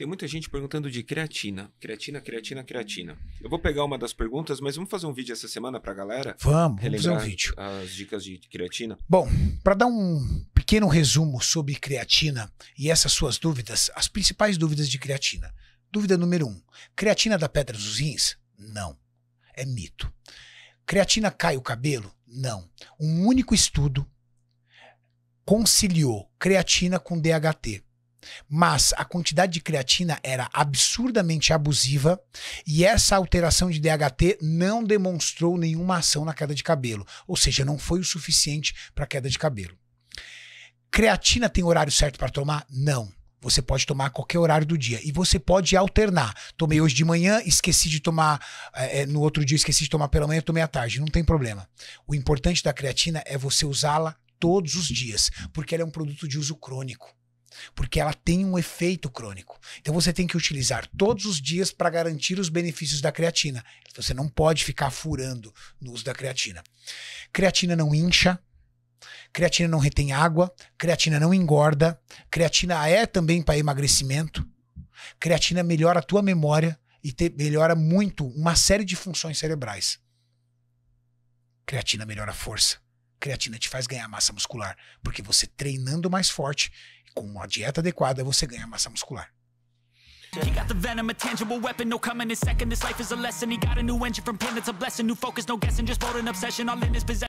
Tem muita gente perguntando de creatina. Creatina, creatina, creatina. Eu vou pegar uma das perguntas, mas vamos fazer um vídeo essa semana pra galera? Vamos, vamos fazer um vídeo. As dicas de creatina. Bom, para dar um pequeno resumo sobre creatina e essas suas dúvidas, as principais dúvidas de creatina. Dúvida número um: creatina da pedra dos rins? Não. É mito. Creatina cai o cabelo? Não. Um único estudo conciliou creatina com DHT mas a quantidade de creatina era absurdamente abusiva e essa alteração de DHT não demonstrou nenhuma ação na queda de cabelo, ou seja, não foi o suficiente para queda de cabelo. Creatina tem horário certo para tomar? Não. Você pode tomar a qualquer horário do dia. E você pode alternar. Tomei hoje de manhã, esqueci de tomar. É, é, no outro dia, esqueci de tomar pela manhã, tomei à tarde. Não tem problema. O importante da creatina é você usá-la todos os dias, porque ela é um produto de uso crônico porque ela tem um efeito crônico. Então você tem que utilizar todos os dias para garantir os benefícios da creatina. Você não pode ficar furando no uso da creatina. Creatina não incha, creatina não retém água, creatina não engorda, creatina é também para emagrecimento. Creatina melhora a tua memória e te, melhora muito uma série de funções cerebrais. Creatina melhora a força. Creatina te faz ganhar massa muscular, porque você treinando mais forte, com uma dieta adequada, você ganha massa muscular. He got the venom, a tangible weapon, no coming in second. This life is a lesson. He got a new engine from pain, a blessing. New focus, no guessing, just bold obsession, all in his possession.